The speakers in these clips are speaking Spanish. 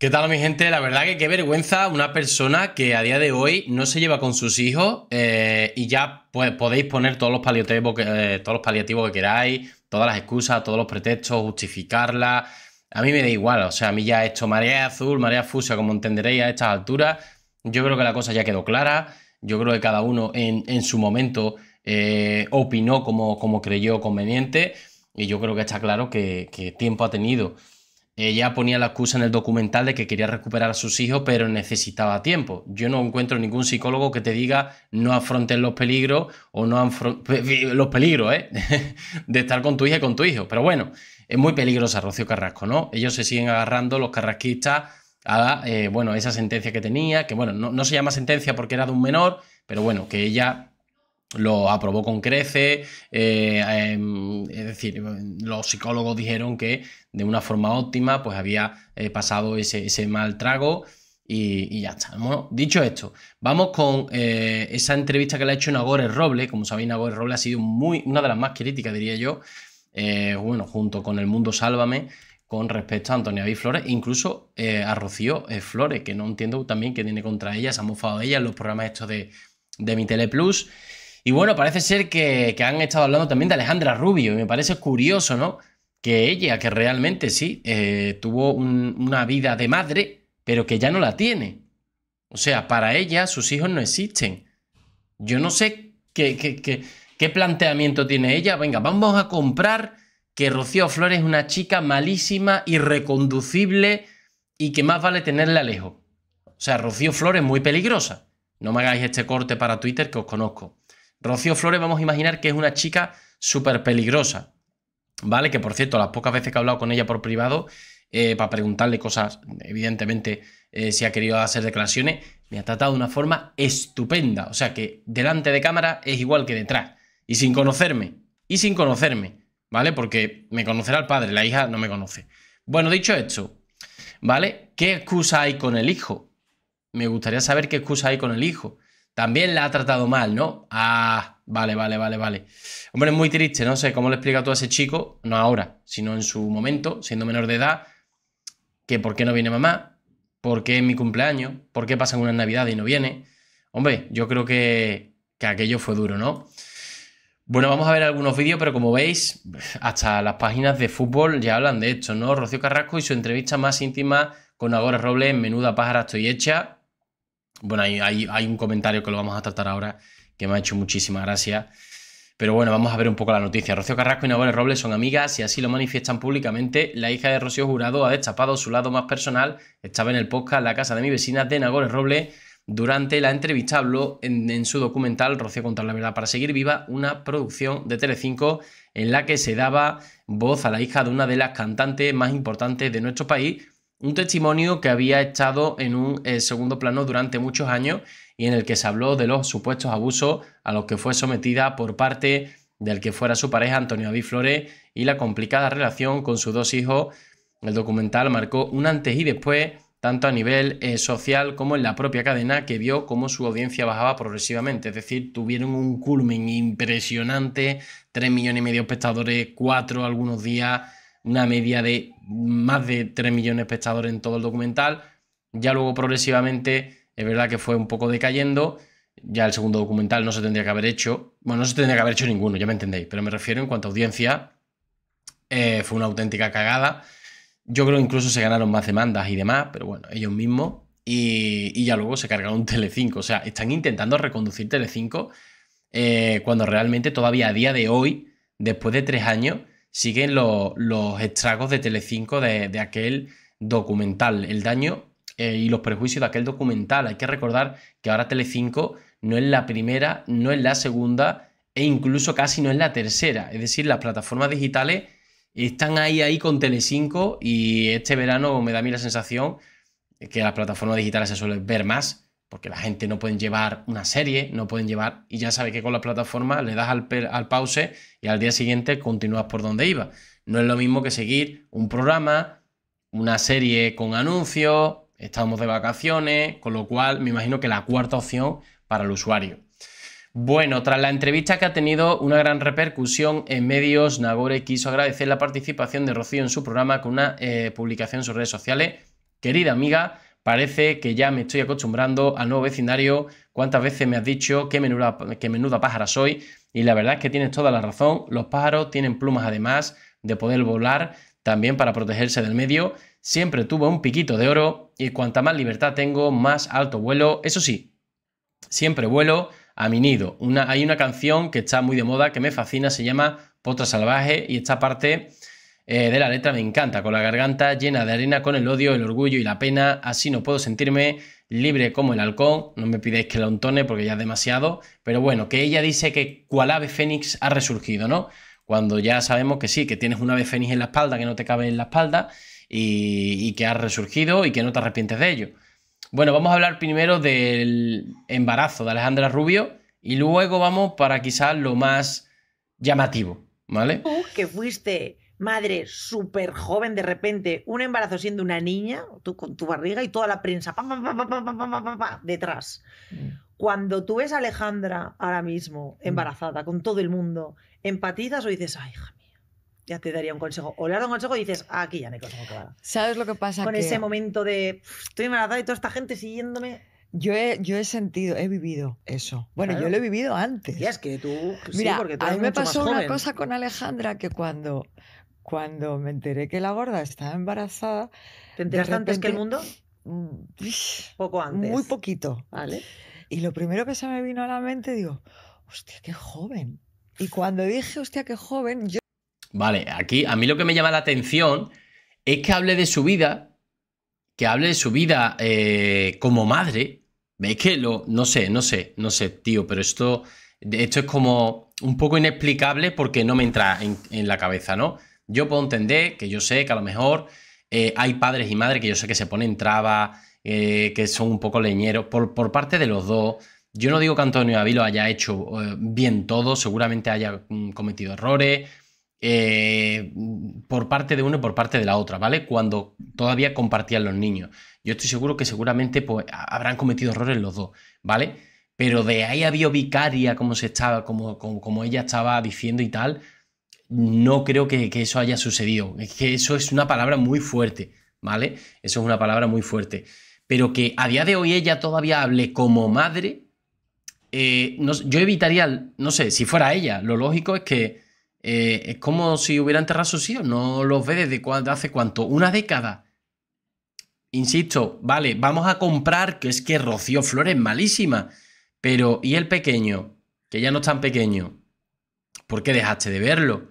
¿Qué tal mi gente? La verdad que qué vergüenza una persona que a día de hoy no se lleva con sus hijos eh, y ya pues, podéis poner todos los, paliativos que, eh, todos los paliativos queráis, todas las excusas, todos los pretextos, justificarla. A mí me da igual, o sea, a mí ya he hecho marea azul, marea fusa, como entenderéis a estas alturas. Yo creo que la cosa ya quedó clara, yo creo que cada uno en, su momento eh, opinó como, como creyó conveniente y yo creo que está claro que, que tiempo ha tenido ella ponía la excusa en el documental de que quería recuperar a sus hijos, pero necesitaba tiempo. Yo no encuentro ningún psicólogo que te diga no afrontes los peligros o no eh, los peligros, ¿eh? de estar con tu hija y con tu hijo. Pero bueno, es muy peligrosa Rocío Carrasco, ¿no? Ellos se siguen agarrando, los carrasquistas, a eh, bueno, esa sentencia que tenía, que bueno, no, no se llama sentencia porque era de un menor, pero bueno, que ella lo aprobó con crece, eh, em, es decir, los psicólogos dijeron que de una forma óptima pues había eh, pasado ese, ese, mal trago y, ya está. dicho esto, vamos con eh, esa entrevista que le ha hecho Nagore Roble, como sabéis Nagore Robles ha sido muy, una de las más críticas diría yo, bueno, junto con El Mundo Sálvame, con respecto a Antonia B. Flores, incluso a Rocío Flores, que no entiendo también qué tiene contra ella, se ha mofado de ella en los programas estos de, de Mi Tele Plus. Y bueno, parece ser que, han estado hablando también de Alejandra Rubio, y me parece curioso, ¿no? Que ella, que realmente sí, eh, tuvo una vida de madre, pero que ya no la tiene. O sea, para ella sus hijos no existen. Yo no sé qué, qué, qué planteamiento tiene ella. Venga, vamos a comprar que Rocío Flores es una chica malísima, irreconducible y que más vale tenerla lejos. O sea, Rocío Flores es muy peligrosa. No me hagáis este corte para Twitter que os conozco. Rocío Flores vamos a imaginar que es una chica súper peligrosa, ¿vale? Que por cierto, las pocas veces que he hablado con ella por privado, eh, para preguntarle cosas, evidentemente, eh, si ha querido hacer declaraciones, me ha tratado de una forma estupenda. O sea que delante de cámara es igual que detrás. Y sin conocerme, y sin conocerme, ¿vale? Porque me conocerá el padre, la hija no me conoce. Bueno, dicho esto, ¿vale? ¿Qué excusa hay con el hijo? Me gustaría saber qué excusa hay con el hijo también la ha tratado mal, ¿no? Ah, vale, vale, vale, vale. Hombre, es muy triste, no sé cómo le explica todo a ese chico, no ahora, sino en su momento, siendo menor de edad, que por qué no viene mamá, por qué es mi cumpleaños, por qué pasan unas Navidad y no viene. Hombre, yo creo que, que aquello fue duro, ¿no? Bueno, vamos a ver algunos vídeos, pero como veis, hasta las páginas de fútbol ya hablan de esto, ¿no? Rocío Carrasco y su entrevista más íntima con Agora Robles en Menuda Pájara Estoy Hecha. Bueno, hay, un comentario que lo vamos a tratar ahora que me ha hecho muchísima gracia. Pero bueno, vamos a ver un poco la noticia. Rocío Carrasco y Nagores Robles son amigas y así lo manifiestan públicamente. La hija de Rocío Jurado ha destapado su lado más personal. Estaba en el podcast La casa de mi vecina de Nagores Robles. Durante la entrevista habló en, su documental Rocío contra la verdad para seguir viva, una producción de Telecinco en la que se daba voz a la hija de una de las cantantes más importantes de nuestro país, un testimonio que había estado en un eh, segundo plano durante muchos años y en el que se habló de los supuestos abusos a los que fue sometida por parte del que fuera su pareja Antonio David y la complicada relación con sus dos hijos. El documental marcó un antes y después, tanto a nivel eh, social como en la propia cadena, que vio cómo su audiencia bajaba progresivamente. Es decir, tuvieron un culmen impresionante, 3 millones y medio de espectadores, cuatro algunos días, una media de más de 3 millones de espectadores en todo el documental. Ya luego progresivamente es verdad que fue un poco decayendo. Ya el segundo documental no se tendría que haber hecho. Bueno, no se tendría que haber hecho ninguno, ya me entendéis. Pero me refiero en cuanto a audiencia, eh, fue una auténtica cagada. Yo creo incluso se ganaron más demandas y demás, pero bueno, ellos mismos. Y, ya luego se cargaron Tele 5. O sea, están intentando reconducir Telecinco 5 eh, cuando realmente todavía a día de hoy, después de tres años, siguen los estragos de Telecinco de, de aquel documental, el daño eh, y los prejuicios de aquel documental. Hay que recordar que ahora Telecinco no es la primera, no es la segunda e incluso casi no es la tercera. Es decir, las plataformas digitales están ahí, ahí con Telecinco y este verano me da a mí la sensación que las plataformas digitales se suelen ver más porque la gente no pueden llevar una serie, no pueden llevar, y ya sabes que con la plataforma le das al, pause y al día siguiente continúas por donde iba. No es lo mismo que seguir un programa, una serie con anuncios, estamos de vacaciones, con lo cual me imagino que la cuarta opción para el usuario. Bueno, tras la entrevista que ha tenido una gran repercusión en medios, Nagore quiso agradecer la participación de Rocío en su programa con una eh, publicación en sus redes sociales. Querida amiga, Parece que ya me estoy acostumbrando al nuevo vecindario. ¿Cuántas veces me has dicho qué menuda, pájara soy? Y la verdad es que tienes toda la razón. Los pájaros tienen plumas además de poder volar, también para protegerse del medio. Siempre tuve un piquito de oro y cuanta más libertad tengo, más alto vuelo. Eso sí, siempre vuelo a mi nido. hay una canción que está muy de moda, que me fascina, se llama Potra Salvaje y esta parte eh, de la letra me encanta, con la garganta llena de arena, con el odio, el orgullo y la pena, así no puedo sentirme libre como el halcón, no me pidáis que la entone porque ya es demasiado, pero bueno, que ella dice que cual ave fénix ha resurgido, ¿no? Cuando ya sabemos que sí, que tienes una ave fénix en la espalda, que no te cabe en la espalda y, que ha resurgido y que no te arrepientes de ello. Bueno, vamos a hablar primero del embarazo de Alejandra Rubio y luego vamos para quizás lo más llamativo, ¿vale? ¡Uf, ¡Uh, que fuiste madre súper joven de repente, un embarazo siendo una niña, tú con tu barriga y toda la prensa pa, pa, pa, detrás. Cuando tú ves a Alejandra ahora mismo embarazada, con todo el mundo, ¿empatizas o dices, ay, hija mía, ya te daría un consejo? O le das un consejo y dices, aquí ya no hay consejo ¿Sabes lo que pasa? Con ese momento de, estoy embarazada y toda esta gente siguiéndome. Yo he, yo he sentido, he vivido eso. Bueno, yo lo he vivido antes. Y es que tú, Mira, porque a mí me pasó una cosa con Alejandra que cuando cuando me enteré que la gorda estaba embarazada. ¿Te enteraste antes que el mundo? Mm, poco antes. Muy poquito. Vale. Y lo primero que se me vino a la mente, digo, hostia, qué joven. Y cuando dije, hostia, qué joven, yo. Vale, aquí a mí lo que me llama la atención es que hable de su vida, que hable de su vida eh, como madre. Es que lo, no sé, no sé, no sé, tío, pero esto, es como un poco inexplicable porque no me entra en la cabeza, ¿no? Yo puedo entender que yo sé que a lo mejor eh, hay padres y madres que yo sé que se ponen trabas, eh, que son un poco leñeros, por, por, parte de los dos. Yo no digo que Antonio lo haya hecho eh, bien todo, seguramente haya mm, cometido errores por parte de uno y por parte de la otra, ¿vale? Cuando todavía compartían los niños. Yo estoy seguro que seguramente pues, habrán cometido errores los dos, ¿vale? Pero de ahí había vicaria, como se estaba, como, como, como ella estaba diciendo y tal no creo que, eso haya sucedido. Es que eso es una palabra muy fuerte, ¿vale? Eso es una palabra muy fuerte. Pero que a día de hoy ella todavía hable como madre, eh, yo evitaría, no sé, si fuera ella, lo lógico es que eh, es como si hubiera enterrado a sus hijos, no los ve desde hace cuánto, una década. Insisto, vale, vamos a comprar, que es que Rocío Flores malísima, pero ¿y el pequeño? Que ya no es tan pequeño, ¿Por qué dejaste de verlo?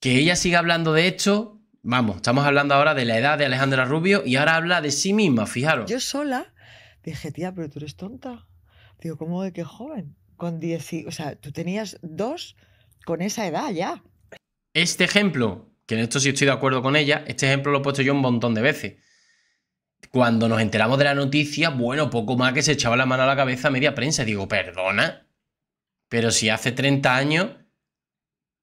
Que ella siga hablando de esto, vamos, estamos hablando ahora de la edad de Alejandra Rubio y ahora habla de sí misma, fijaros. Yo sola dije, tía, pero tú eres tonta. Digo, ¿cómo de qué joven? Con 10, o sea, tú tenías dos con esa edad ya. Este ejemplo, que en esto sí estoy de acuerdo con ella, este ejemplo lo he puesto yo un montón de veces. Cuando nos enteramos de la noticia, bueno, poco más que se echaba la mano a la cabeza media prensa. Digo, perdona, pero si hace 30 años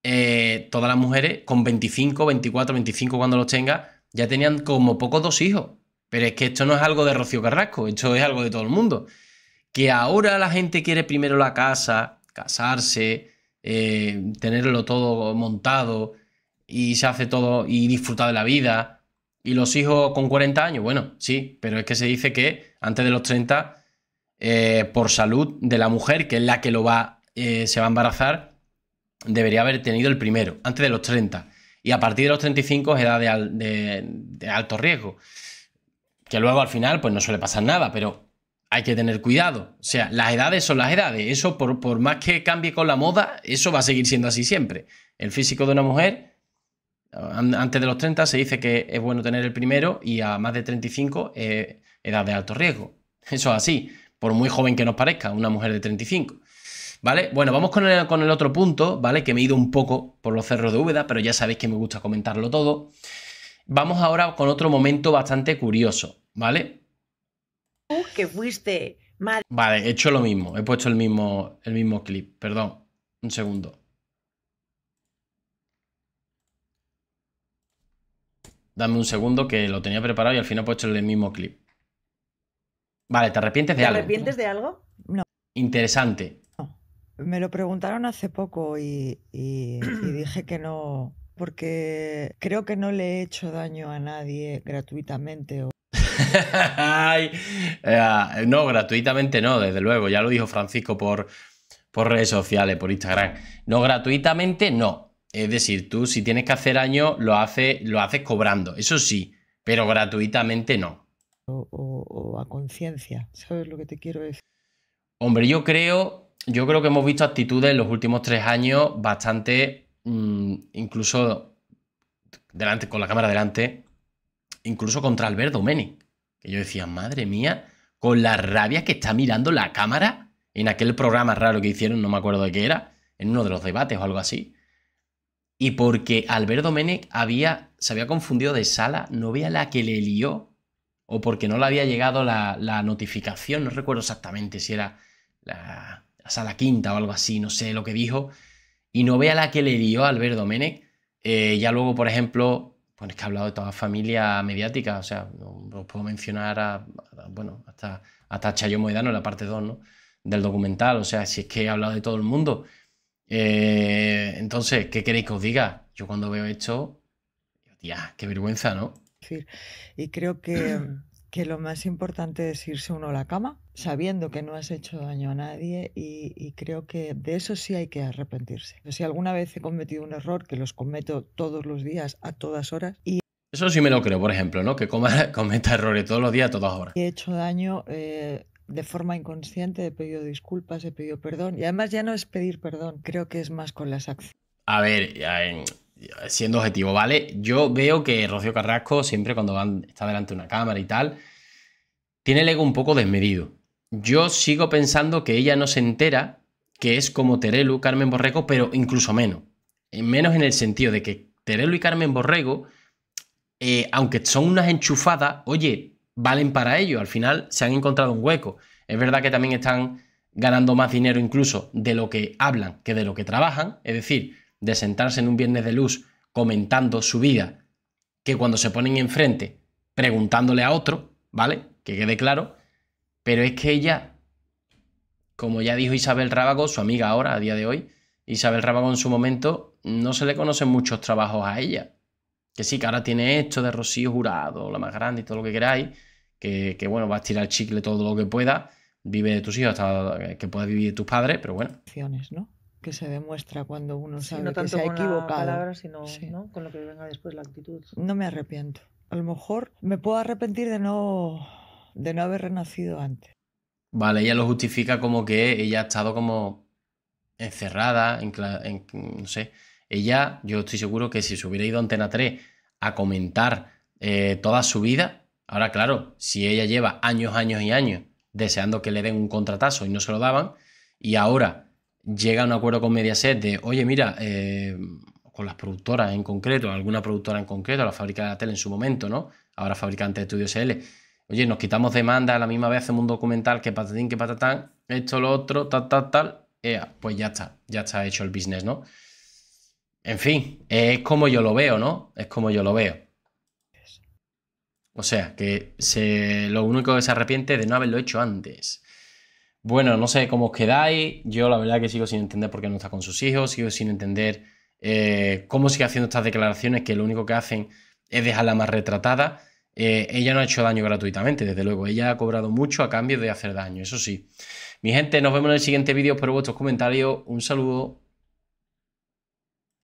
eh, todas las mujeres con 25, 24, 25 cuando los tenga, ya tenían como pocos dos hijos. Pero es que esto no es algo de Rocío Carrasco, esto es algo de todo el mundo. Que ahora la gente quiere primero la casa, casarse, eh, tenerlo todo montado y se hace todo y disfrutar de la vida. Y los hijos con 40 años, bueno, sí, pero es que se dice que antes de los 30, eh, por salud de la mujer, que es la que lo va, se va a embarazar, debería haber tenido el primero, antes de los 30. Y a partir de los 35 es edad de, alto riesgo. Que luego al final, pues no suele pasar nada, pero hay que tener cuidado. O sea, las edades son las edades. Eso, por, más que cambie con la moda, eso va a seguir siendo así siempre. El físico de una mujer, antes de los 30, se dice que es bueno tener el primero y a más de 35, eh, edad de alto riesgo. Eso es así, por muy joven que nos parezca una mujer de 35. ¿Vale? Bueno, vamos con el, otro punto, ¿vale? Que me he ido un poco por los cerros de Úbeda, pero ya sabéis que me gusta comentarlo todo. Vamos ahora con otro momento bastante curioso, ¿vale? que fuiste mal Vale, he hecho lo mismo, he puesto el mismo, el mismo clip, perdón, un segundo. Dame un segundo que lo tenía preparado y al final he puesto el mismo clip. Vale, ¿te arrepientes de algo? ¿Te arrepientes de algo? No. Interesante. Me lo preguntaron hace poco y, dije que no, porque creo que no le he hecho daño a nadie gratuitamente. O... Eh, no, gratuitamente no, desde luego, ya lo dijo Francisco por, por redes sociales, por Instagram. No, gratuitamente no. Es decir, tú si tienes que hacer daño, lo, lo haces cobrando, eso sí, pero gratuitamente no. o a conciencia, ¿sabes lo que te quiero decir? Hombre, yo creo yo creo que hemos visto actitudes en los últimos tres años bastante, mm, incluso delante, con la cámara delante, incluso contra Alberto Domenic. Que yo decía, madre mía, con la rabia que está mirando la cámara en aquel programa raro que hicieron, no me acuerdo de qué era, en uno de los debates o algo así. Y porque Alberto Domenic había, se había confundido de sala, no veía la que le lió, o porque no le había llegado la, la notificación, no recuerdo exactamente si era la, a la quinta o algo así, no sé lo que dijo. Y no vea la que le dio Albert Domenech. Eh, ya luego, por ejemplo, pues es que ha hablado de toda familia mediática, o sea, no, puedo mencionar a, bueno, hasta, Chayo Moedano en la parte 2, ¿no? Del documental, o sea, si es que ha hablado de todo el mundo. Eh, entonces, ¿qué queréis que os diga? Yo cuando veo esto, tía, qué vergüenza, ¿no? Y creo que que lo más importante es irse uno a la cama sabiendo que no has hecho daño a nadie y, creo que de eso sí hay que arrepentirse. Si alguna vez he cometido un error, que los cometo todos los días, a todas horas, y... Eso sí me lo creo, por ejemplo, ¿no? Que coma, cometa errores todos los días, a todas horas. He hecho daño eh, de forma inconsciente, he pedido disculpas, he pedido perdón y además ya no es pedir perdón, creo que es más con las acciones. A ver, ya en siendo objetivo, ¿vale? Yo veo que Rocío Carrasco, siempre cuando está delante de una cámara y tal, tiene el ego un poco desmedido. Yo sigo pensando que ella no se entera que es como Terelu, Carmen Borrego, pero incluso menos. Eh, menos en el sentido de que Terelu y Carmen Borrego, eh, aunque son unas enchufadas, oye, valen para ello. Al final se han encontrado un hueco. Es verdad que también están ganando más dinero incluso de lo que hablan que de lo que trabajan. Es decir, de sentarse en un viernes de luz comentando su vida que cuando se ponen enfrente preguntándole a otro, ¿vale? Que quede claro. Pero es que ella, como ya dijo Isabel Rábago, su amiga ahora, a día de hoy, Isabel Rábago en su momento, no se le conocen muchos trabajos a ella. Que sí, que ahora tiene esto de Rocío Jurado, la más grande y todo lo que queráis. Que, bueno, va a tirar chicle todo lo que pueda, vive de tus hijos hasta que pueda vivir de tus padres, pero bueno que se demuestra cuando uno sabe que se ha equivocado. sino ¿no? con lo que venga después la actitud. No me arrepiento. A lo mejor me puedo arrepentir de no, de no haber renacido antes. Vale, ella lo justifica como que ella ha estado como encerrada, en, no sé. Ella, yo estoy seguro que si se hubiera ido a Antena 3 a comentar eh, toda su vida, ahora claro, si ella lleva años, años y años deseando que le den un contratazo y no se lo daban, y ahora llega a un acuerdo con Mediaset de, oye, mira, eh, con las productoras en concreto, alguna productora en concreto, la fábrica de la tele en su momento, ¿no? Ahora fabricante de estudios L. Oye, nos quitamos demanda, a la misma vez hacemos un documental que patatín, que patatán, esto, lo otro, tal, tal, tal. Eh, pues ya está, ya está hecho el business, ¿no? En fin, es como yo lo veo, ¿no? Es como yo lo veo. O sea, que se, lo único que se arrepiente es de no haberlo hecho antes. Bueno, no sé cómo os quedáis. Yo la verdad que sigo sin entender por qué no está con sus hijos, sigo sin entender eh, cómo sigue haciendo estas declaraciones que lo único que hacen es dejarla más retratada. Eh, ella no ha hecho daño gratuitamente, desde luego. Ella ha cobrado mucho a cambio de hacer daño, eso sí. Mi gente, nos vemos en el siguiente vídeo. Espero vuestros comentarios. Un saludo.